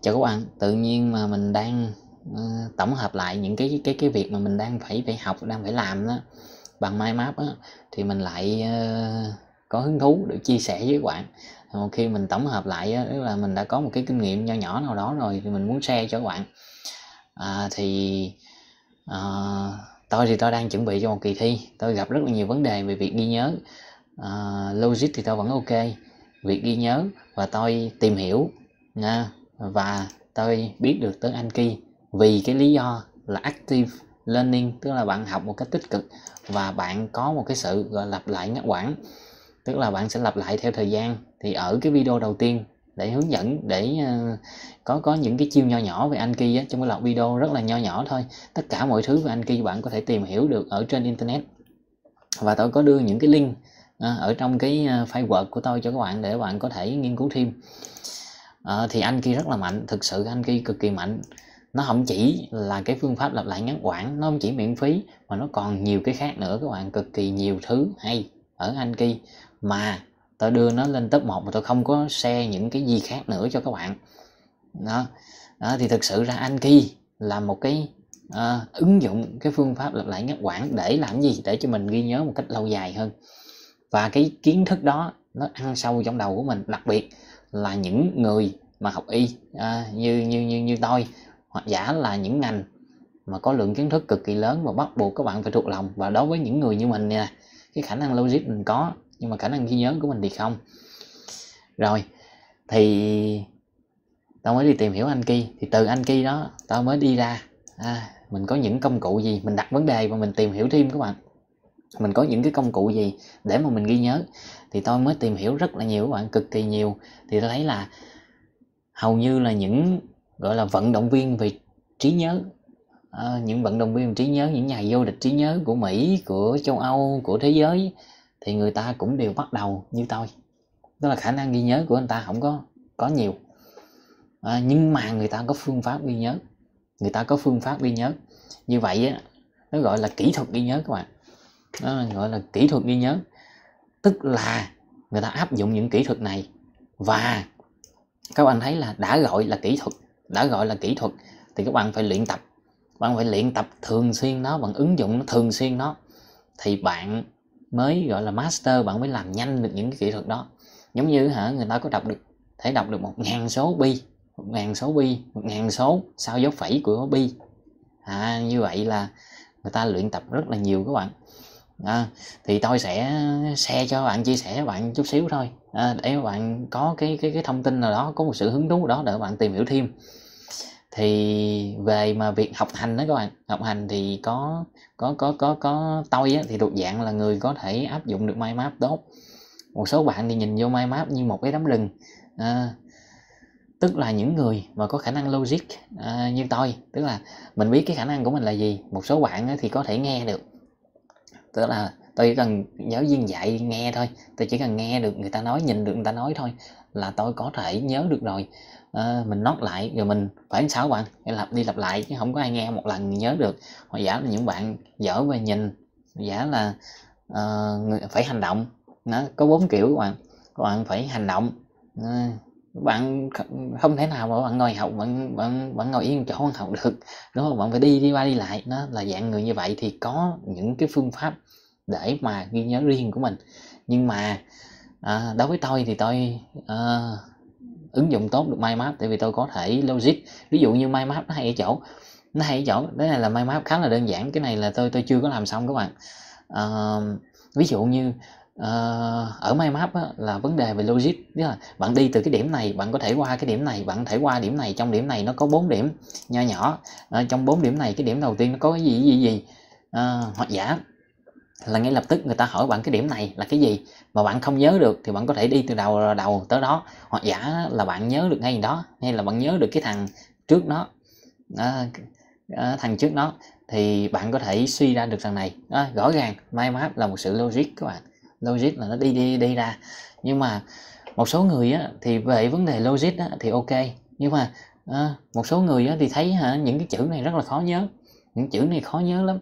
chào các bạn tự nhiên mà mình đang uh, tổng hợp lại những cái cái cái việc mà mình đang phải phải học đang phải làm đó bằng mind map á thì mình lại uh, có hứng thú để chia sẻ với bạn một khi mình tổng hợp lại á, tức là mình đã có một cái kinh nghiệm nho nhỏ nào đó rồi thì mình muốn share cho các bạn à, thì à, tôi thì tôi đang chuẩn bị cho một kỳ thi tôi gặp rất là nhiều vấn đề về việc ghi nhớ à, logic thì tôi vẫn ok việc ghi nhớ và tôi tìm hiểu nha và tôi biết được tới Anki vì cái lý do là active learning tức là bạn học một cách tích cực và bạn có một cái sự gọi lặp lại ngắt quãng tức là bạn sẽ lặp lại theo thời gian thì ở cái video đầu tiên để hướng dẫn để ờ, có có những cái chiêu nho nhỏ về Anki á, trong cái loạt video rất là nho nhỏ thôi tất cả mọi thứ về anh Anki bạn có thể tìm hiểu được ở trên internet và tôi có đưa những cái link ờ, ở trong cái ờ, file word của tôi cho các bạn để bạn có thể nghiên cứu thêm à, thì anh kia rất là mạnh thực sự anh kia cực kỳ mạnh nó không chỉ là cái phương pháp lặp lại ngắn quãng nó không chỉ miễn phí mà nó còn nhiều cái khác nữa các bạn cực kỳ nhiều thứ hay ở anh kia mà tôi đưa nó lên top 1 mà tôi không có xe những cái gì khác nữa cho các bạn đó, đó thì thực sự ra anh kia là một cái à, ứng dụng cái phương pháp lặp lại ngắt quãng để làm gì để cho mình ghi nhớ một cách lâu dài hơn và cái kiến thức đó nó ăn sâu trong đầu của mình đặc biệt là những người mà học y à, như như như như tôi hoặc giả là những ngành mà có lượng kiến thức cực kỳ lớn và bắt buộc các bạn phải thuộc lòng và đối với những người như mình nè cái khả năng logic mình có nhưng mà khả năng ghi nhớ của mình thì không rồi thì tao mới đi tìm hiểu anh kia thì từ anh kia đó tao mới đi ra à, mình có những công cụ gì mình đặt vấn đề và mình tìm hiểu thêm các bạn mình có những cái công cụ gì để mà mình ghi nhớ thì tôi mới tìm hiểu rất là nhiều các bạn cực kỳ nhiều thì tôi thấy là hầu như là những gọi là vận động viên về trí nhớ à, những vận động viên về trí nhớ những nhà vô địch trí nhớ của Mỹ của châu Âu của thế giới thì người ta cũng đều bắt đầu như tôi đó là khả năng ghi nhớ của anh ta không có có nhiều à, nhưng mà người ta có phương pháp ghi nhớ người ta có phương pháp ghi nhớ như vậy á, nó gọi là kỹ thuật ghi nhớ các bạn nó gọi là kỹ thuật ghi nhớ tức là người ta áp dụng những kỹ thuật này và các bạn thấy là đã gọi là kỹ thuật đã gọi là kỹ thuật thì các bạn phải luyện tập bạn phải luyện tập thường xuyên nó bạn ứng dụng nó thường xuyên nó thì bạn mới gọi là master bạn mới làm nhanh được những cái kỹ thuật đó giống như hả người ta có đọc được thể đọc được một ngàn số bi một ngàn số bi một ngàn số sao dấu phẩy của bi à, như vậy là người ta luyện tập rất là nhiều các bạn à, thì tôi sẽ share cho bạn chia sẻ bạn chút xíu thôi à, để bạn có cái cái cái thông tin nào đó có một sự hứng thú đó để bạn tìm hiểu thêm thì về mà việc học hành đó các bạn học hành thì có có có có có tôi thì thuộc dạng là người có thể áp dụng được mind map tốt một số bạn thì nhìn vô mind map như một cái đám lừng à, tức là những người mà có khả năng logic à, như tôi tức là mình biết cái khả năng của mình là gì một số bạn thì có thể nghe được tức là tôi chỉ cần giáo viên dạy nghe thôi tôi chỉ cần nghe được người ta nói nhìn được người ta nói thôi là tôi có thể nhớ được rồi à, mình nốt lại rồi mình phải làm sao bạn lặp đi lặp lại chứ không có ai nghe một lần nhớ được hoặc giả là những bạn dở về nhìn giả là uh, phải hành động nó có bốn kiểu các bạn các bạn phải hành động à, bạn không thể nào mà bạn ngồi học bạn bạn bạn ngồi yên chỗ bạn học được đúng không bạn phải đi đi qua đi lại nó là dạng người như vậy thì có những cái phương pháp để mà ghi nhớ riêng của mình nhưng mà à, đối với tôi thì tôi à, ứng dụng tốt được mind map tại vì tôi có thể logic ví dụ như mind map nó hay ở chỗ nó hay ở chỗ cái này là mind map khá là đơn giản cái này là tôi tôi chưa có làm xong các bạn à, ví dụ như Ờ, ở mind map á, là vấn đề về logic tức là bạn đi từ cái điểm này bạn có thể qua cái điểm này bạn thể qua điểm này trong điểm này nó có bốn điểm nho nhỏ uh, trong bốn điểm này cái điểm đầu tiên nó có cái gì gì gì uh, hoặc giả là ngay lập tức người ta hỏi bạn cái điểm này là cái gì mà bạn không nhớ được thì bạn có thể đi từ đầu đầu tới đó hoặc giả là bạn nhớ được ngay đó hay là bạn nhớ được cái thằng trước nó à, à, thằng trước nó thì bạn có thể suy ra được thằng này à, rõ ràng mind map là một sự logic các bạn logic là nó đi đi đi ra nhưng mà một số người á, thì về vấn đề logic á, thì ok nhưng mà à, một số người á, thì thấy hả, những cái chữ này rất là khó nhớ những chữ này khó nhớ lắm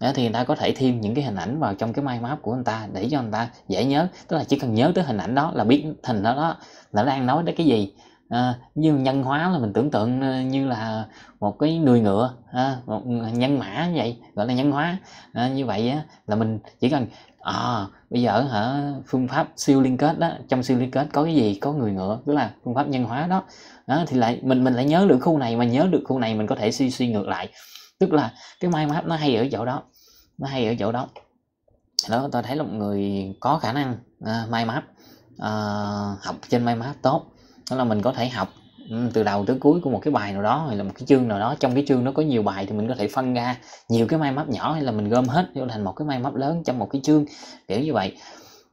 đó, thì người ta có thể thêm những cái hình ảnh vào trong cái mind map của người ta để cho người ta dễ nhớ tức là chỉ cần nhớ tới hình ảnh đó là biết hình đó đó là đang nói đến cái gì à, như nhân hóa là mình tưởng tượng ờ, như là một cái người ngựa à, một nhân mã như vậy gọi là nhân hóa à, như vậy á, là mình chỉ cần à, bây giờ hả phương pháp siêu liên kết đó trong siêu liên kết có cái gì có người ngựa tức là phương pháp nhân hóa đó à, thì lại mình mình lại nhớ được khu này mà nhớ được khu này mình có thể suy suy ngược lại tức là cái mind map nó hay ở chỗ đó nó hay ở chỗ đó đó tôi thấy là một người có khả năng uh, mind map uh, học trên mind map tốt đó là mình có thể học ừ, từ đầu tới cuối của một cái bài nào đó hay là một cái chương nào đó trong cái chương nó có nhiều bài thì mình có thể phân ra nhiều cái may mắn nhỏ hay là mình gom hết vô thành một cái may mắn lớn trong một cái chương kiểu như vậy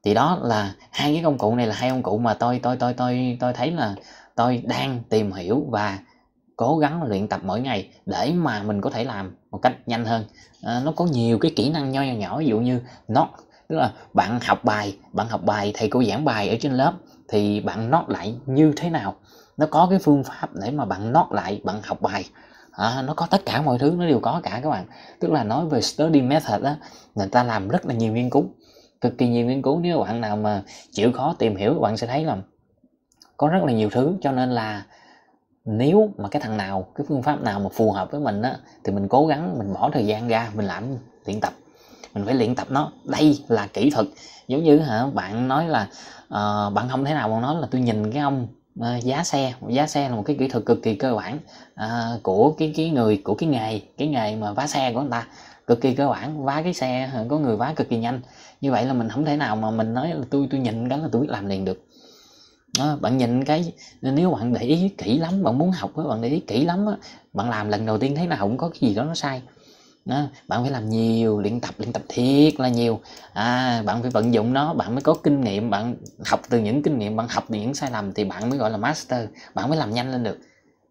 thì đó là hai cái công cụ này là hai công cụ mà tôi tôi tôi tôi tôi thấy là tôi đang tìm hiểu và cố gắng luyện tập mỗi ngày để mà mình có thể làm một cách nhanh hơn à, nó có nhiều cái kỹ năng nho nhỏ ví dụ như nó tức là bạn học bài bạn học bài thầy cô giảng bài ở trên lớp thì bạn nót lại như thế nào nó có cái phương pháp để mà bạn nót lại bạn học bài à, nó có tất cả mọi thứ nó đều có cả các bạn tức là nói về study method á người ta làm rất là nhiều nghiên cứu cực kỳ nhiều nghiên cứu nếu bạn nào mà chịu khó tìm hiểu bạn sẽ thấy là có rất là nhiều thứ cho nên là nếu mà cái thằng nào cái phương pháp nào mà phù hợp với mình á thì mình cố gắng mình bỏ thời gian ra mình làm luyện tập mình phải luyện tập nó đây là kỹ thuật giống như hả bạn nói là uh, bạn không thể nào bạn nói là tôi nhìn cái ông uh, giá xe giá xe là một cái kỹ thuật cực kỳ cơ bản uh, của cái cái người của cái nghề cái nghề mà vá xe của người ta cực kỳ cơ bản vá cái xe có người vá cực kỳ nhanh như vậy là mình không thể nào mà mình nói là tôi tôi nhìn đó là tôi làm liền được đó, bạn nhìn cái nếu bạn để ý kỹ lắm bạn muốn học đó, bạn để ý kỹ lắm bạn làm lần đầu tiên thấy nào cũng có cái gì đó nó sai đó. bạn phải làm nhiều luyện tập luyện tập thiệt là nhiều à, bạn phải vận dụng nó bạn mới có kinh nghiệm bạn học từ những kinh nghiệm bạn học từ những sai lầm thì bạn mới gọi là master bạn mới làm nhanh lên được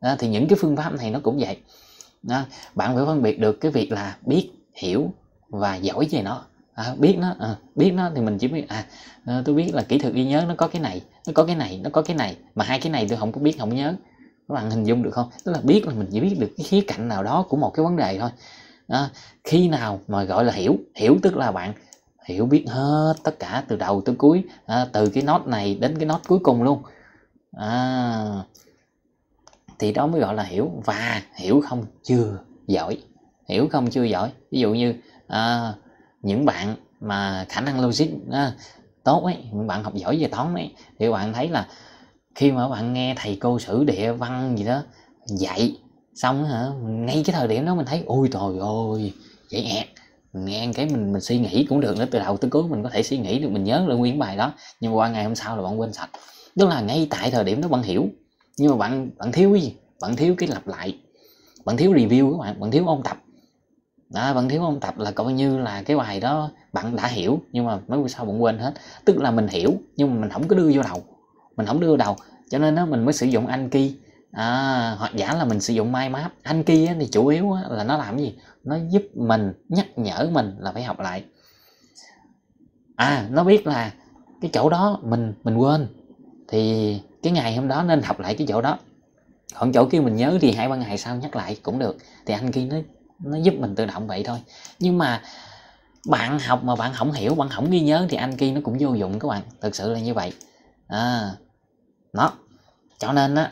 đó. thì những cái phương pháp này nó cũng vậy đó. bạn phải phân biệt được cái việc là biết hiểu và giỏi về nó à, biết nó à, biết nó thì mình chỉ biết à, à tôi biết là kỹ thuật ghi nhớ nó có cái này nó có cái này nó có cái này mà hai cái này tôi không có biết không nhớ các bạn hình dung được không tức là biết là mình chỉ biết được cái khía cạnh nào đó của một cái vấn đề thôi à, khi nào mà gọi là hiểu hiểu tức là bạn hiểu biết hết tất cả từ đầu tới cuối à, từ cái nốt này đến cái nốt cuối cùng luôn à, thì đó mới gọi là hiểu và hiểu không chưa giỏi hiểu không chưa giỏi ví dụ như à, những bạn mà khả năng logic à, tốt ấy những bạn học giỏi về toán ấy thì bạn thấy là khi mà bạn nghe thầy cô sử địa văn gì đó dạy xong hả ngay cái thời điểm đó mình thấy ôi trời ơi vậy ẹt nghe cái mình mình suy nghĩ cũng được nữa từ đầu tới cuối mình có thể suy nghĩ được mình nhớ được nguyên bài đó nhưng qua ngày hôm sau là bạn quên sạch tức là ngay tại thời điểm đó bạn hiểu nhưng mà bạn bạn thiếu gì bạn thiếu cái lặp lại bạn thiếu review các bạn bạn thiếu ôn tập đó bạn thiếu ôn tập là coi như là cái bài đó bạn đã hiểu nhưng mà mấy bữa sau bạn quên hết tức là mình hiểu nhưng mà mình không có đưa vô đầu mình không đưa vào đầu cho nên đó mình mới sử dụng anh kia à, hoặc giả là mình sử dụng mind map anh kia thì chủ yếu là nó làm cái gì nó giúp mình nhắc nhở mình là phải học lại à nó biết là cái chỗ đó mình mình quên thì cái ngày hôm đó nên học lại cái chỗ đó còn chỗ kia mình nhớ thì hai ba ngày sau nhắc lại cũng được thì anh kia nó nó giúp mình tự động vậy thôi nhưng mà bạn học mà bạn không hiểu bạn không ghi nhớ thì anh kia nó cũng vô dụng các bạn thực sự là như vậy à nó cho nên á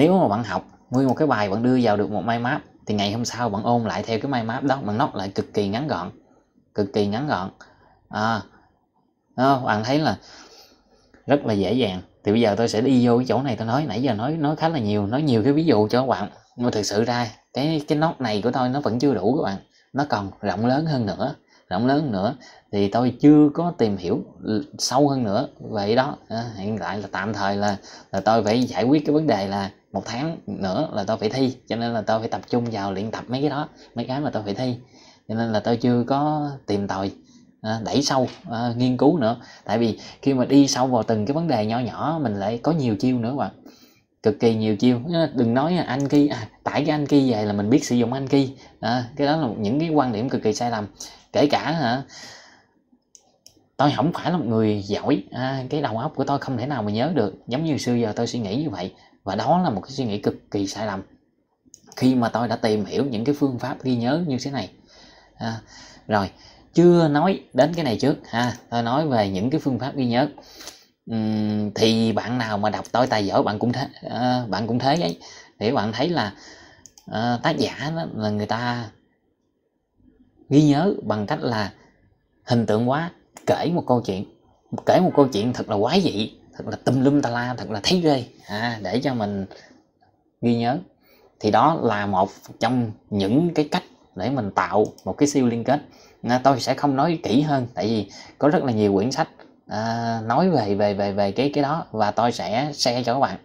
nếu mà bạn học nguyên một cái bài bạn đưa vào được một mind map thì ngày hôm sau bạn ôn lại theo cái mind map đó bạn nốt lại cực kỳ ngắn gọn cực kỳ ngắn gọn à, đó, bạn thấy là rất là dễ dàng thì bây giờ tôi sẽ đi vô cái chỗ này tôi nói nãy giờ nói nói khá là nhiều nói nhiều cái ví dụ cho các bạn nhưng mà thực sự ra cái cái nốt này của tôi nó vẫn chưa đủ các bạn nó còn rộng lớn hơn nữa rộng lớn nữa thì tôi chưa có tìm hiểu sâu hơn nữa vậy đó à, hiện tại là tạm thời là là tôi phải giải quyết cái vấn đề là một tháng nữa là tôi phải thi cho nên là tôi phải tập trung vào luyện tập mấy cái đó mấy cái mà tôi phải thi cho nên là tôi chưa có tìm tòi à, đẩy sâu à, nghiên cứu nữa tại vì khi mà đi sâu vào từng cái vấn đề nhỏ nhỏ mình lại có nhiều chiêu nữa bạn cực kỳ nhiều chiêu đừng nói anh kia à, tải cái anh kia về là mình biết sử dụng anh kia à, cái đó là những cái quan điểm cực kỳ sai lầm kể cả hả tôi không phải là một người giỏi à, cái đầu óc của tôi không thể nào mà nhớ được giống như xưa giờ tôi suy nghĩ như vậy và đó là một cái suy nghĩ cực kỳ sai lầm khi mà tôi đã tìm hiểu những cái phương pháp ghi nhớ như thế này à, rồi chưa nói đến cái này trước ha tôi nói về những cái phương pháp ghi nhớ thì bạn nào mà đọc tôi tài giỏi bạn cũng thế uh, bạn cũng thế ấy để bạn thấy là uh, tác giả đó là người ta ghi nhớ bằng cách là hình tượng quá kể một câu chuyện kể một câu chuyện thật là quái dị thật là tùm lum ta la thật là thấy ghê à, để cho mình ghi nhớ thì đó là một trong những cái cách để mình tạo một cái siêu liên kết tôi sẽ không nói kỹ hơn tại vì có rất là nhiều quyển sách À, nói về về về về cái cái đó và tôi sẽ share cho các bạn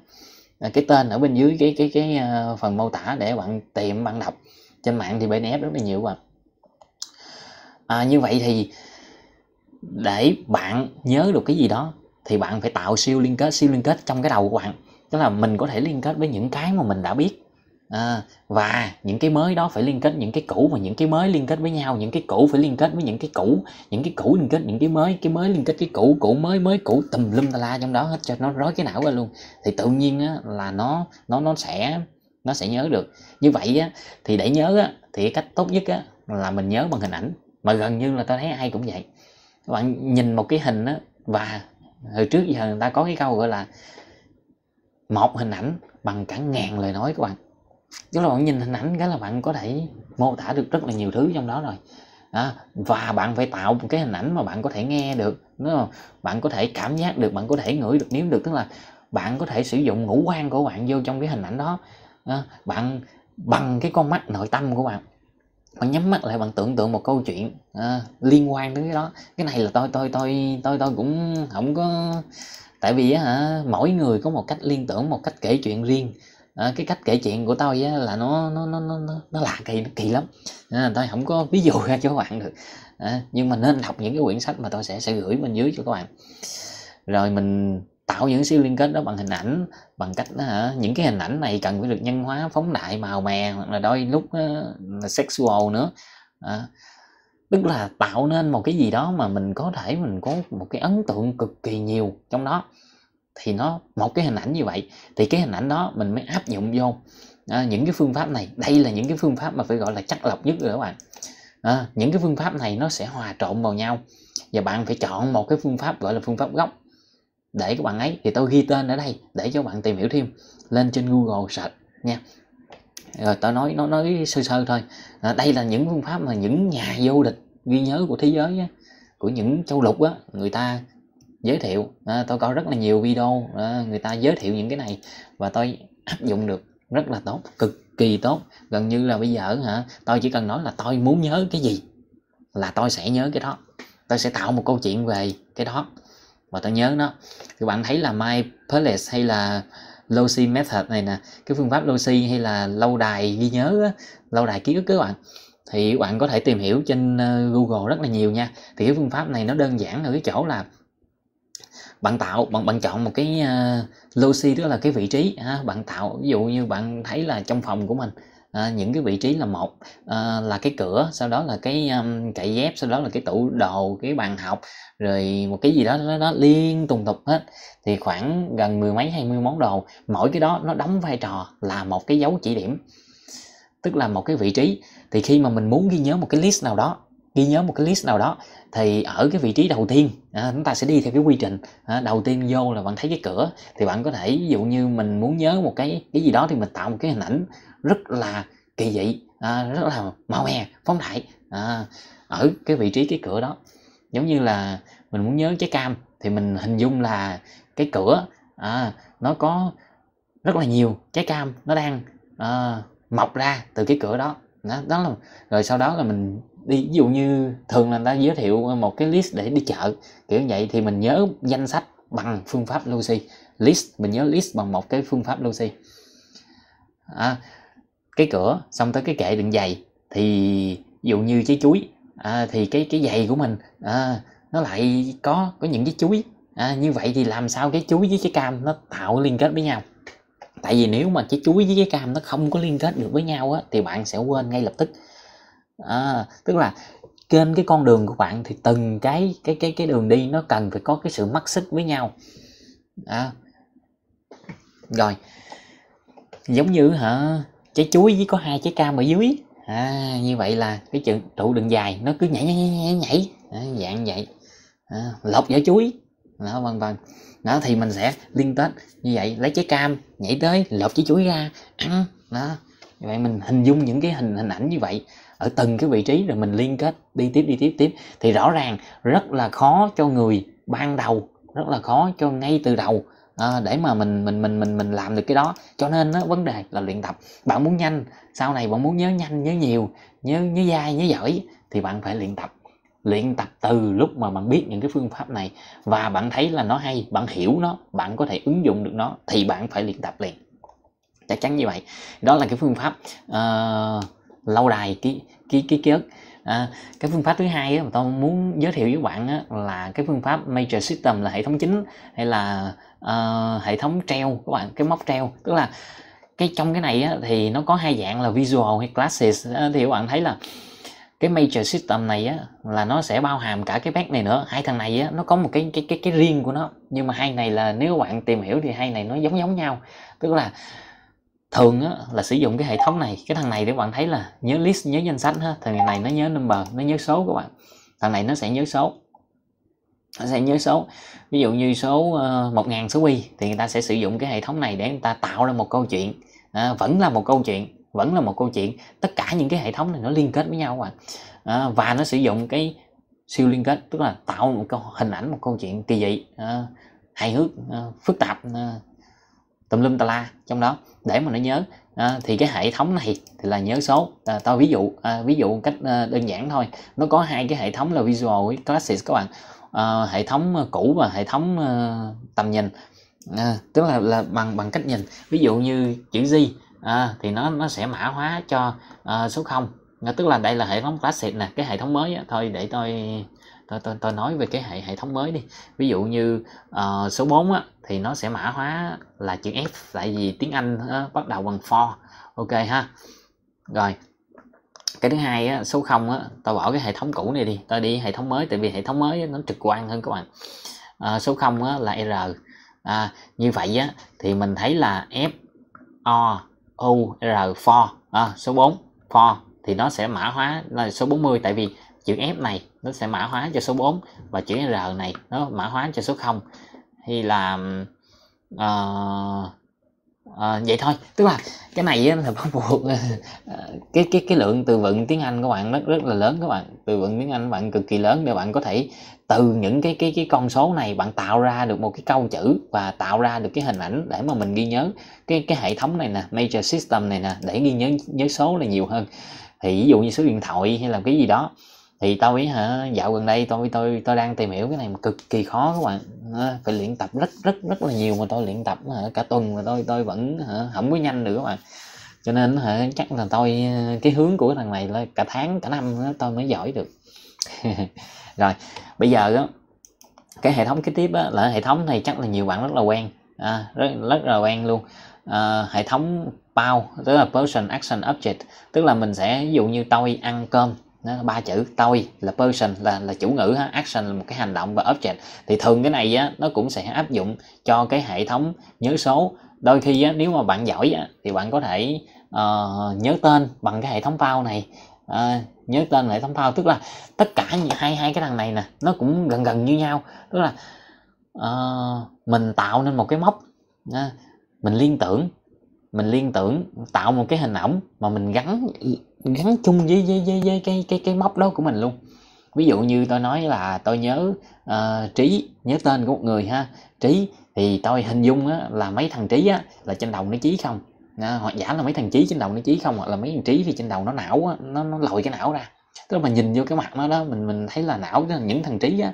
à, cái tên ở bên dưới cái cái cái à, phần mô tả để bạn tìm bạn đọc trên mạng thì BNF rất là nhiều bạn à, như vậy thì để bạn nhớ được cái gì đó thì bạn phải tạo siêu liên kết siêu liên kết trong cái đầu của bạn tức là mình có thể liên kết với những cái mà mình đã biết à, và những cái mới đó phải liên kết những cái cũ và những cái mới liên kết với nhau những cái cũ phải liên kết với những cái cũ những cái cũ liên kết những cái mới cái mới liên kết cái cũ cũ mới mới cũ tùm lum ta la trong đó hết cho nó rối cái não ra luôn thì tự nhiên á, là nó nó nó sẽ nó sẽ nhớ được như vậy á, thì để nhớ á, thì cách tốt nhất á, là mình nhớ bằng hình ảnh mà gần như là tôi thấy ai cũng vậy các bạn nhìn một cái hình á, và hồi trước giờ người ta có cái câu gọi là một hình ảnh bằng cả ngàn lời nói các bạn tức là bạn nhìn hình ảnh cái là bạn có thể mô tả được rất là nhiều thứ trong đó rồi đó. À, và bạn phải tạo một cái hình ảnh mà bạn có thể nghe được đúng không bạn có thể cảm giác được bạn có thể ngửi được nếm được tức là bạn có thể sử dụng ngũ quan của bạn vô trong cái hình ảnh đó đó. À, bạn bằng cái con mắt nội tâm của bạn bạn nhắm mắt lại bạn tưởng tượng một câu chuyện à, liên quan đến cái đó cái này là tôi tôi tôi tôi tôi cũng không có tại vì hả mỗi người có một cách liên tưởng một cách kể chuyện riêng à, cái cách kể chuyện của tôi á, là nó nó nó nó nó lạ kỳ nó kỳ lắm à, tôi không có ví dụ ra cho các bạn được à, nhưng mà nên đọc những cái quyển sách mà tôi sẽ sẽ gửi bên dưới cho các bạn rồi mình tạo những siêu liên kết đó bằng hình ảnh bằng cách hả những cái hình ảnh này cần phải được nhân hóa phóng đại màu mè hoặc là đôi lúc là sexual nữa à, tức là tạo nên một cái gì đó mà mình có thể mình có một cái ấn tượng cực kỳ nhiều trong đó thì nó một cái hình ảnh như vậy thì cái hình ảnh đó mình mới áp dụng vô à, những cái phương pháp này đây là những cái phương pháp mà phải gọi là chắc lọc nhất rồi các bạn à, những cái phương pháp này nó sẽ hòa trộn vào nhau và bạn phải chọn một cái phương pháp gọi là phương pháp gốc để các bạn ấy thì tôi ghi tên ở đây để cho bạn tìm hiểu thêm lên trên google search nha rồi tôi nói nó nói sơ sơ thôi à, đây là những phương pháp mà những nhà vô địch ghi nhớ của thế giới của những châu lục á người ta giới thiệu à, tôi có rất là nhiều video à, người ta giới thiệu những cái này và tôi áp dụng được rất là tốt cực kỳ tốt gần như là bây giờ hả tôi chỉ cần nói là tôi muốn nhớ cái gì là tôi sẽ nhớ cái đó tôi sẽ tạo một câu chuyện về cái đó và tôi nhớ nó thì bạn thấy là my palace hay là loci method này nè cái phương pháp loci hay là lâu đài ghi nhớ á, lâu đài ký ức các bạn thì bạn có thể tìm hiểu trên ờ, google rất là nhiều nha thì cái phương pháp này nó đơn giản ở cái chỗ là bạn tạo bạn bạn chọn một cái uh, loci tức là cái vị trí ha. bạn tạo ví dụ như bạn thấy là trong phòng của mình À, những cái vị trí là một à, là cái cửa sau đó là cái um, cậy dép sau đó là cái tủ đồ cái bàn học rồi một cái gì đó nó, nó liên tùng tục hết thì khoảng gần mười mấy hai mươi món đồ mỗi cái đó nó đóng vai trò là một cái dấu chỉ điểm tức là một cái vị trí thì khi mà mình muốn ghi nhớ một cái list nào đó ghi nhớ một cái list nào đó thì ở cái vị trí đầu tiên à, chúng ta sẽ đi theo cái quy trình à, đầu tiên vô là bạn thấy cái cửa thì bạn có thể ví dụ như mình muốn nhớ một cái cái gì đó thì mình tạo một cái hình ảnh rất là kỳ dị à, rất là màu mè phóng đại à, ở cái vị trí cái cửa đó giống như là mình muốn nhớ trái cam thì mình hình dung là cái cửa à, nó có rất là nhiều trái cam nó đang à, mọc ra từ cái cửa đó đó, đó là, rồi sau đó là mình đi ví dụ như thường là người ta giới thiệu một cái list để đi chợ kiểu vậy thì mình nhớ danh sách bằng phương pháp Lucy list mình nhớ list bằng một cái phương pháp Lucy à, cái cửa xong tới cái kệ đựng giày thì ví dụ như trái chuối à, thì cái cái giày của mình à, nó lại có có những cái chuối à, như vậy thì làm sao cái chuối với cái cam nó tạo liên kết với nhau tại vì nếu mà cái chuối với cái cam nó không có liên kết được với nhau á, thì bạn sẽ quên ngay lập tức à, tức là trên cái con đường của bạn thì từng cái cái cái cái đường đi nó cần phải có cái sự mắc xích với nhau à. rồi giống như hả trái chuối với có hai trái cam ở dưới à, như vậy là cái chữ trụ đường dài nó cứ nhảy nhảy nhảy nhảy à, dạng vậy à, lọc vỏ chuối đó vân vân đó thì mình sẽ liên kết như vậy lấy trái cam nhảy tới lột trái chuối ra ăn đó vậy mình hình dung những cái hình hình ảnh như vậy ở từng cái vị trí rồi mình liên kết đi tiếp đi tiếp tiếp thì rõ ràng rất là khó cho người ban đầu rất là khó cho ngay từ đầu à, để mà mình mình mình mình mình làm được cái đó cho nên đó, vấn đề là luyện tập bạn muốn nhanh sau này bạn muốn nhớ nhanh nhớ nhiều nhớ nhớ dai nhớ giỏi thì bạn phải luyện tập luyện tập từ lúc mà bạn biết những cái phương pháp này và bạn thấy là nó hay bạn hiểu nó bạn có thể ứng dụng được nó thì bạn phải luyện tập liền chắc chắn như vậy đó là cái phương pháp uh, lâu đài ký ký ký ký ức À, cái phương pháp thứ hai mà tôi muốn giới thiệu với bạn là cái phương pháp major system là hệ thống chính hay là uh, hệ thống treo các bạn cái móc treo tức là cái trong cái này á, thì nó có hai dạng là visual hay classes ờ, thì các bạn thấy là cái major system này á, là nó sẽ bao hàm cả cái bác này nữa hai thằng này á, nó có một cái cái cái cái riêng của nó nhưng mà hai này là nếu bạn tìm hiểu thì hai này nó giống giống nhau tức là thường á, là sử dụng cái hệ thống này cái thằng này để bạn thấy là nhớ list nhớ danh sách ha thằng này nó nhớ number nó nhớ số các bạn thằng này nó sẽ nhớ số nó sẽ nhớ số ví dụ như số uh, ờ, 1 số pi thì người ta sẽ sử dụng cái hệ thống này để người ta tạo ra một câu chuyện à, vẫn là một câu chuyện vẫn là một câu chuyện tất cả những cái hệ thống này nó liên kết với nhau các bạn à, và nó sử dụng cái siêu liên kết tức là tạo một câu hình ảnh một câu chuyện kỳ dị à, hài hước à, phức tạp à, tùm lum tà la trong đó để mà nó nhớ à, thì cái hệ thống này thì là nhớ số à, tao ví dụ à, ví dụ cách à, đơn giản thôi nó có hai cái hệ thống là visual với classic các bạn à, hệ thống à, cũ và hệ thống à, tầm nhìn à, tức là là bằng bằng cách nhìn ví dụ như chữ Z à, thì nó nó sẽ mã hóa cho à, số 0 Ờ, tức là đây là hệ thống classic nè cái hệ thống mới á. thôi để tôi tôi, tôi tôi nói về cái hệ hệ thống mới đi ví dụ như uh, số 4 á, thì nó sẽ mã hóa là chữ F tại vì tiếng Anh á, bắt đầu bằng for ok ha rồi cái thứ hai á, số 0 á, tôi bỏ cái hệ thống cũ này đi tôi đi hệ thống mới tại vì hệ thống mới nó trực quan hơn các bạn à, số 0 á, là R à, như vậy á, thì mình thấy là F O U R for à, số 4 for thì nó sẽ mã hóa là số 40 tại vì chữ F này nó sẽ mã hóa cho số 4 và chữ R này nó mã hóa cho số 0 thì là uh, à, vậy thôi tức là cái này á, là bắt buộc ờ, cái cái cái lượng từ vựng tiếng Anh của bạn rất rất là lớn các bạn từ vựng tiếng Anh bạn cực kỳ lớn để bạn có thể từ những cái cái cái con số này bạn tạo ra được một cái câu chữ và tạo ra được cái hình ảnh để mà mình ghi nhớ cái cái hệ thống này nè major system này nè để ghi nhớ nhớ số là nhiều hơn thì ví dụ như số điện thoại hay là cái gì đó thì tao biết hả dạo gần đây tôi tôi tôi đang tìm hiểu cái này cực kỳ khó các bạn phải luyện tập rất rất rất là nhiều mà tôi luyện tập hả, cả tuần mà tôi tôi vẫn hả, không có nhanh được các bạn cho nên hả, chắc là tôi cái hướng của thằng này là cả tháng cả năm đó, tôi mới giỏi được rồi bây giờ đó, cái hệ thống kế tiếp đó, là hệ thống này chắc là nhiều bạn rất là quen à, rất, rất là quen luôn à, hệ thống bao tức là person action object tức là mình sẽ ví dụ như tôi ăn cơm nó ba chữ tôi là person là là chủ ngữ ha action là một cái hành động và object thì thường cái này á nó cũng sẽ áp dụng cho cái hệ thống nhớ số đôi khi á, nếu mà bạn giỏi á, thì bạn có thể uh, nhớ tên bằng cái hệ thống phao này à, nhớ tên hệ thống phao tức là tất cả hai hai cái thằng này nè nó cũng gần gần như nhau tức là uh, mình tạo nên một cái móc uh, mình liên tưởng mình liên tưởng tạo một cái hình ảnh mà mình gắn gắn chung với với với, với cái cái cái móc đó của mình luôn ví dụ như tôi nói là tôi nhớ uh, trí nhớ tên của một người ha trí thì tôi hình dung á, là mấy thằng trí á, là trên đầu nó trí không à, hoặc giả là mấy thằng trí trên đầu nó trí không hoặc là mấy thằng trí thì trên đầu nó não á, nó nó lòi cái não ra tức là mình nhìn vô cái mặt nó đó mình mình thấy là não những thằng trí á,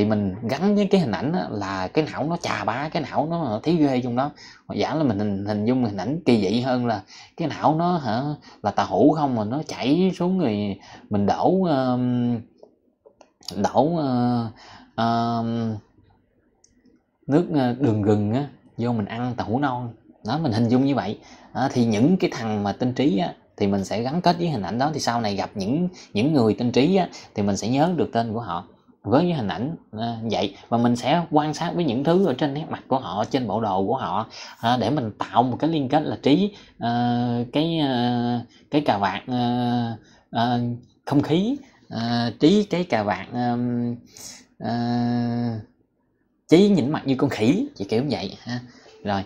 thì mình gắn với cái hình ảnh đó, là cái não nó chà bá cái não nó thấy ghê trong đó mà giả là mình hình, hình dung hình ảnh kỳ dị hơn là cái não nó hả là tà hữu không mà nó chảy xuống người mình đổ um, đổ uh, uh, nước ờ, đường gừng á, vô mình ăn tàu hũ non đó mình hình dung như vậy à, thì những cái thằng mà tinh trí á, thì mình sẽ gắn kết với hình ảnh đó thì sau này gặp những những người tinh trí á, thì mình sẽ nhớ được tên của họ với những hình ảnh à, vậy và mình sẽ quan sát với những thứ ở trên nét mặt của họ trên bộ đồ của họ à, để mình tạo một cái liên kết là trí à, cái cái cà vạt không khí trí cái cà vạt trí nhìn mặt như con khỉ chỉ kiểu vậy ha rồi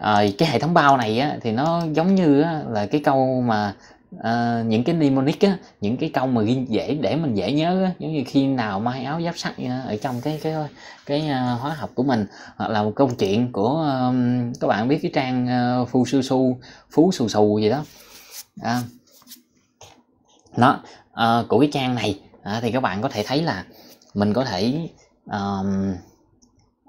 rồi cái hệ thống bao này á, thì nó giống như á, là cái câu mà uh, những cái mnemonic á những cái câu mà ghi dễ để mình dễ nhớ á giống như khi nào mai áo giáp sắt ở trong cái cái cái uh, hóa học của mình hoặc là một câu chuyện của uh, các bạn biết cái trang uh, phu su su phú xù xù gì đó nó à. uh, ờ, của cái trang này à, thì các bạn có thể thấy là mình có thể uh,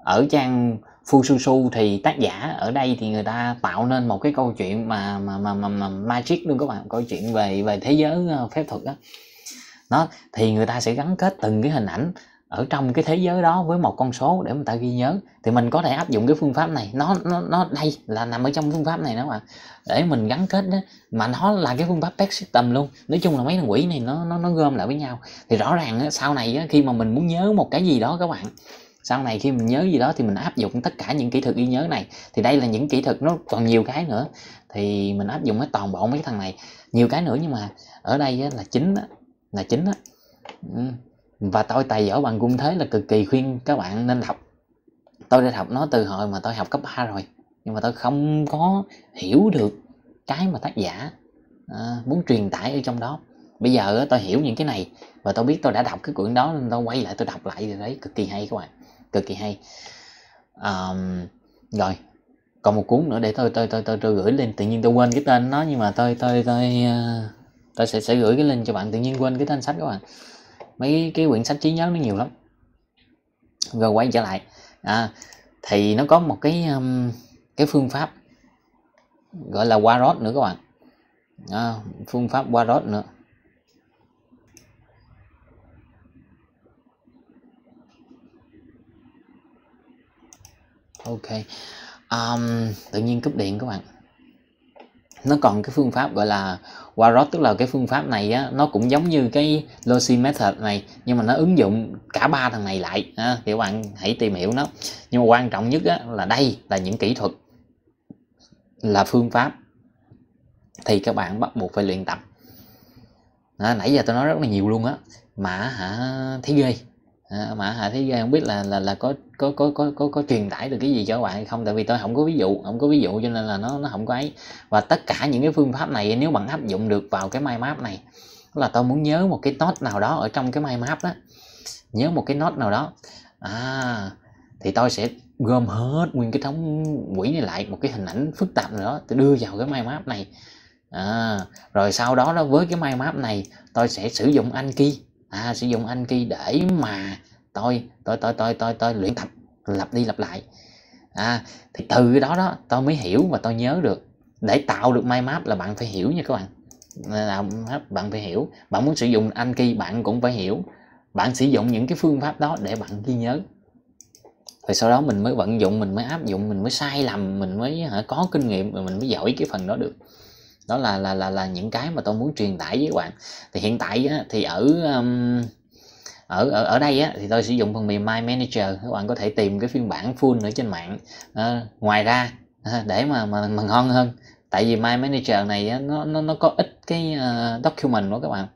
ở trang Phu Su Su thì tác giả ở đây thì người ta tạo nên một cái câu chuyện mà mà mà mà, mà magic luôn các bạn câu chuyện về về thế giới ờ, phép thuật đó. Nó thì người ta sẽ gắn kết từng cái hình ảnh ở trong cái thế giới đó với một con số để người ta ghi nhớ thì mình có thể áp dụng cái phương pháp này nó nó nó đây là nằm ở trong phương pháp này đó mà để mình gắn kết đó mà nó là cái phương pháp pet system luôn nói chung là mấy thằng quỷ này nó nó nó gom lại với nhau thì rõ ràng sau này khi mà mình muốn nhớ một cái gì đó các bạn sau này khi mình nhớ gì đó thì mình áp dụng tất cả những kỹ thuật ghi nhớ này thì đây là những kỹ thuật nó còn nhiều cái nữa thì mình áp dụng hết toàn bộ mấy cái thằng này nhiều cái nữa nhưng mà ở đây là chính á, là chính á. Ừ. và tôi tài giỏi bằng cung thế là cực kỳ khuyên các bạn nên học tôi đã học nó từ hồi mà tôi học cấp 3 rồi nhưng mà tôi không có hiểu được cái mà tác giả à, muốn truyền tải ở trong đó bây giờ tôi hiểu những cái này và tôi biết tôi đã đọc cái quyển đó nên tôi quay lại tôi đọc lại thì đấy cực kỳ hay các bạn cực kỳ hay um, rồi còn một cuốn nữa để tôi tôi tôi tôi, tôi gửi lên tự nhiên tôi quên cái tên nó nhưng mà tôi tôi tôi ờ, tôi sẽ sẽ gửi cái link cho bạn tự nhiên quên cái tên sách các bạn mấy cái quyển sách trí nhớ nó nhiều lắm rồi quay trở lại à, thì nó có một cái um, cái phương pháp gọi là warot nữa các bạn à, phương pháp warot nữa ok um, tự nhiên cúp điện các bạn nó còn cái phương pháp gọi là Warrod tức là cái phương pháp này á, nó cũng giống như cái lossy method này nhưng mà nó ứng dụng cả ba thằng này lại ha, thì các bạn hãy tìm hiểu nó nhưng mà quan trọng nhất á, là đây là những kỹ thuật là phương pháp thì các bạn bắt buộc phải luyện tập à, nãy giờ tôi nói rất là nhiều luôn á mà hả thấy ghê à, mà hả thế không biết là là là có có có có có có truyền tải được cái gì cho các bạn hay không tại vì tôi không có ví dụ không có ví dụ cho nên là nó nó không có ấy và tất cả những cái phương pháp này nếu bạn áp dụng được vào cái mind map này là tôi muốn nhớ một cái nốt nào đó ở trong cái mind map đó nhớ một cái nốt nào đó à thì tôi sẽ gom hết nguyên cái thống quỷ này lại một cái hình ảnh phức tạp nữa đó tôi đưa vào cái mind map này à, rồi sau đó đó với cái mind map này tôi sẽ sử dụng Anki à, sử dụng anh Anki để mà tôi tôi tôi tôi tôi tôi luyện tập lặp đi lặp lại à, thì từ đó đó tôi mới hiểu và tôi nhớ được để tạo được mind map là bạn phải hiểu nha các bạn là bạn phải hiểu bạn muốn sử dụng anh Anki bạn cũng phải hiểu bạn sử dụng những cái phương pháp đó để bạn ghi nhớ rồi sau đó mình mới vận dụng mình mới áp dụng mình mới sai lầm mình mới có kinh nghiệm rồi mình mới giỏi cái phần đó được đó là là là là những cái mà tôi muốn truyền tải với các bạn thì hiện tại á, thì ở um, ở ở ở đây á, thì tôi sử dụng phần mềm My Manager các bạn có thể tìm cái phiên bản full ở trên mạng à, ngoài ra à, để mà mà mà ngon hơn tại vì My Manager này á, nó nó nó có ít cái uh, document quá các bạn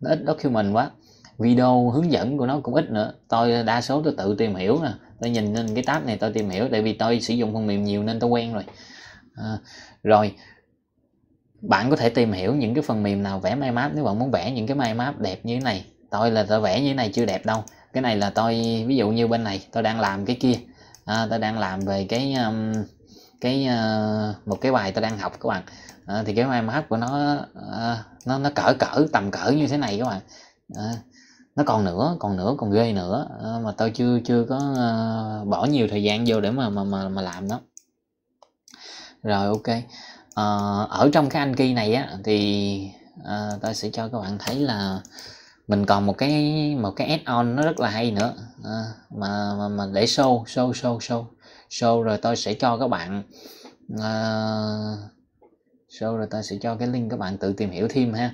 nó ít document quá video hướng dẫn của nó cũng ít nữa tôi đa số tôi tự tìm hiểu nè tôi nhìn lên cái tab này tôi tìm hiểu tại vì tôi sử dụng phần mềm nhiều nên tôi quen rồi à, rồi bạn có thể tìm hiểu những cái phần mềm nào vẽ may map nếu bạn muốn vẽ những cái may map đẹp như thế này tôi là tôi vẽ như thế này chưa đẹp đâu cái này là tôi ví dụ như bên này tôi đang làm cái kia à, tôi đang làm về cái um, cái uh, một cái bài tôi đang học các bạn à, thì cái may map của nó uh, nó nó cỡ cỡ tầm cỡ như thế này các bạn à, nó còn nữa còn nữa còn ghê nữa à, mà tôi chưa chưa có uh, bỏ nhiều thời gian vô để mà mà mà, mà làm đó rồi ok Ờ, ở trong cái anh key này á thì à, ờ, tôi sẽ cho các bạn thấy là mình còn một cái một cái add on nó rất là hay nữa à, mà, mà mà để show show show show show rồi tôi sẽ cho các bạn à, show rồi tôi sẽ cho cái link các bạn tự tìm hiểu thêm ha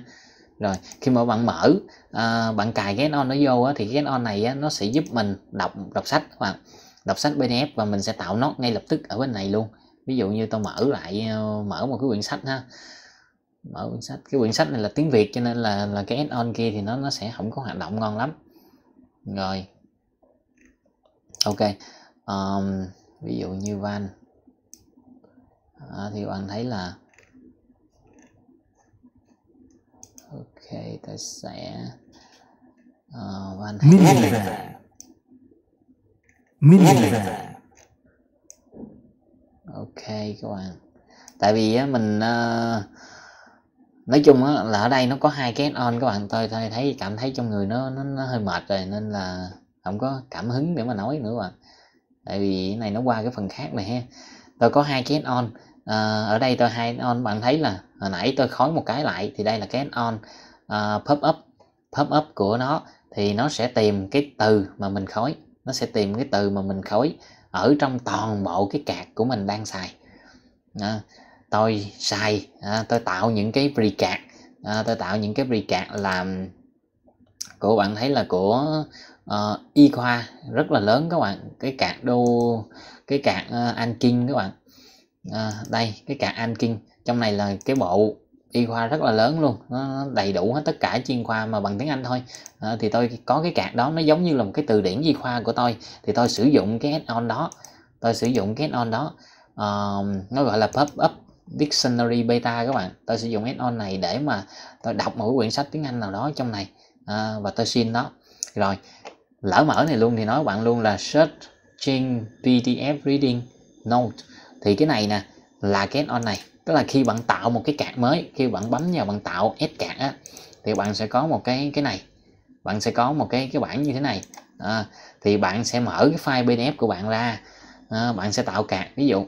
rồi khi mà bạn mở à, bạn cài cái on nó vô á, thì cái on này á, nó sẽ giúp mình đọc đọc sách các bạn đọc sách pdf và mình sẽ tạo nó ngay lập tức ở bên này luôn ví dụ như tôi mở lại ờ, mở một cái quyển sách ha mở quyển sách cái quyển sách này là tiếng việt cho nên là là cái add on kia thì nó nó sẽ không có hoạt động ngon lắm rồi ok um, ví dụ như van à, thì bạn thấy là ok ta sẽ uh, van Mình mini Mình về ok các bạn tại vì mình ờ, nói chung là ở đây nó có hai cái on các bạn tôi, thấy cảm thấy trong người nó, nó nó hơi mệt rồi nên là không có cảm hứng để mà nói nữa bạn tại vì cái này nó qua cái phần khác này ha tôi có hai cái on à, ờ, ở đây tôi hai on bạn thấy là hồi nãy tôi khói một cái lại thì đây là cái on à, ờ, pop up pop up của nó thì nó sẽ tìm cái từ mà mình khói nó sẽ tìm cái từ mà mình khói ở trong toàn bộ cái cạc của mình đang xài à, tôi xài à, tôi tạo những cái pre cạc à, tôi tạo những cái pre cạc làm của bạn thấy là của ờ, uh, y khoa rất là lớn các bạn cái cạc đô cái cạc uh, ờ, an kinh các bạn à, đây cái cạc an kinh trong này là cái bộ y khoa rất là lớn luôn nó đầy đủ hết tất cả chuyên khoa mà bằng tiếng Anh thôi à, thì tôi có cái card đó nó giống như là một cái từ điển y khoa của tôi thì tôi sử dụng cái add-on đó tôi sử dụng cái add-on đó uh, nó gọi là pop up dictionary beta các bạn tôi sử dụng add-on này để mà tôi đọc một quyển sách tiếng Anh nào đó trong này à, và tôi xin nó rồi lỡ mở này luôn thì nói bạn luôn là searching PDF reading note thì cái này nè là cái add-on này tức là khi bạn tạo một cái card mới khi bạn bấm vào bạn tạo add card á, thì bạn sẽ có một cái cái này bạn sẽ có một cái cái bảng như thế này à, thì bạn sẽ mở cái file pdf của bạn ra à, bạn sẽ tạo card ví dụ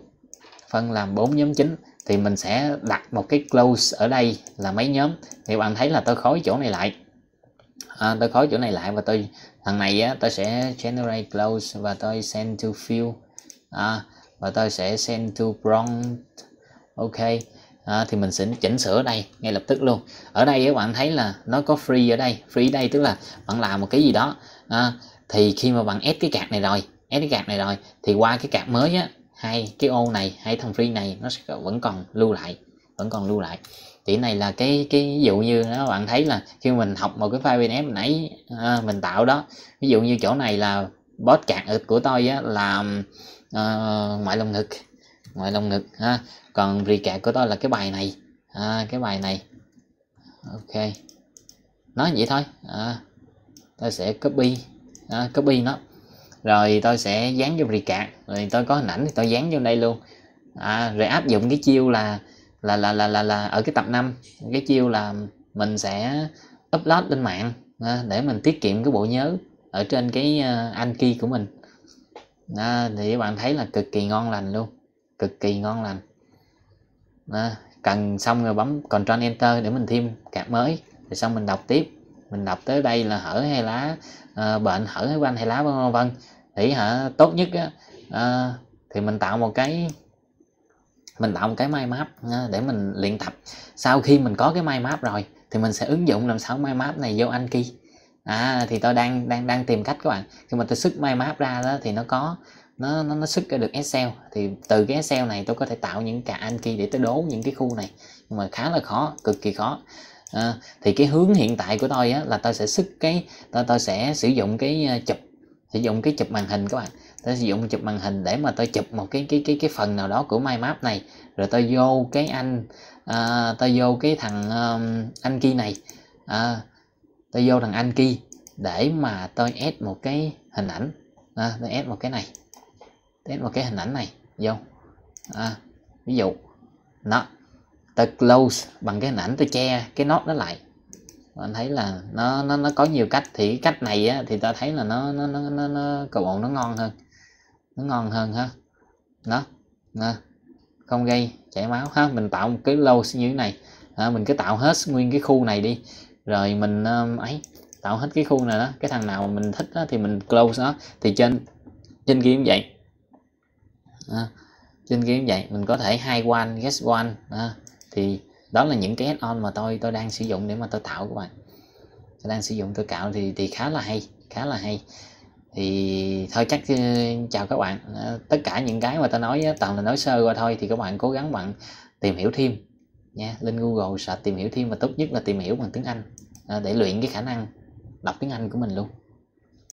phân làm bốn nhóm chính thì mình sẽ đặt một cái close ở đây là mấy nhóm thì bạn thấy là tôi khói chỗ này lại à, tôi khói chỗ này lại và tôi thằng này á tôi sẽ generate close và tôi send to fill à, và tôi sẽ send to prompt ok à, thì mình sẽ chỉnh sửa đây ngay lập tức luôn ở đây các bạn thấy là nó có free ở đây free đây tức là bạn làm một cái gì đó à, thì khi mà bạn ép cái card này rồi ép cái card này rồi thì qua cái card mới á hai cái ô này hai thằng free này nó sẽ vẫn còn lưu lại vẫn còn lưu lại thì này là cái cái ví dụ như đó bạn thấy là khi mình học một cái file pdf nãy à, mình tạo đó ví dụ như chỗ này là boss card của tôi á là à, ngoại lồng ngực ngoại lồng ngực ha còn recap của tôi là cái bài này à, cái bài này ok nói vậy thôi à, tôi sẽ copy à, copy nó rồi tôi sẽ dán vô recap rồi tôi có hình ảnh thì tôi dán vô đây luôn à, rồi áp dụng cái chiêu là là là là là, là ở cái tập 5 cái chiêu là mình sẽ upload lên mạng à, để mình tiết kiệm cái bộ nhớ ở trên cái uh, Anki của mình à, thì các bạn thấy là cực kỳ ngon lành luôn cực kỳ ngon lành à, cần xong rồi bấm Ctrl Enter để mình thêm cạp mới rồi xong mình đọc tiếp mình đọc tới đây là hở hay lá à, bệnh hở hay quanh hay lá vân vân thì hả tốt nhất á, à, thì mình tạo một cái mình tạo một cái mind map à, để mình luyện tập sau khi mình có cái mind map rồi thì mình sẽ ứng dụng làm sao mind map này vô Anki à thì tôi đang đang đang tìm cách các bạn khi mà tôi sức mind map ra đó thì nó có nó nó nó xuất ra được Excel thì từ cái Excel này tôi có thể tạo những cả kia để tôi đố những cái khu này nhưng mà khá là khó cực kỳ khó à, thì cái hướng hiện tại của tôi á, là tôi sẽ xuất cái tôi, tôi sẽ sử dụng cái ờ, chụp sử dụng cái chụp màn hình các bạn tôi sử dụng chụp màn hình để mà tôi chụp một cái cái cái cái phần nào đó của mind map này rồi tôi vô cái anh à, tôi vô cái thằng um, anh kia này à, tôi vô thằng anh kia để mà tôi ép một cái hình ảnh à, tôi ép một cái này đến vào cái hình ảnh này vô à, ví dụ nó ta close bằng cái hình ảnh tôi che cái nốt nó lại và anh thấy là nó nó nó có nhiều cách thì cái cách này á, thì ta thấy là nó nó nó nó, nó cầu ổn nó ngon hơn nó ngon hơn ha nó à, không gây chảy máu ha mình tạo một cái lô như thế này à, mình cứ tạo hết nguyên cái khu này đi rồi mình um, ấy tạo hết cái khu này đó cái thằng nào mà mình thích đó, thì mình close nó thì trên trên kia cũng vậy à, trên game vậy mình có thể hai one guess one à, thì đó là những cái add on mà tôi tôi đang sử dụng để mà tôi tạo các bạn tôi đang sử dụng tôi cạo thì thì khá là hay khá là hay thì thôi chắc ờ, chào các bạn à, tất cả những cái mà tôi nói toàn là nói sơ qua thôi thì các bạn cố gắng bạn tìm hiểu thêm nha lên google search tìm hiểu thêm và tốt nhất là tìm hiểu bằng tiếng anh à, để luyện cái khả năng đọc tiếng anh của mình luôn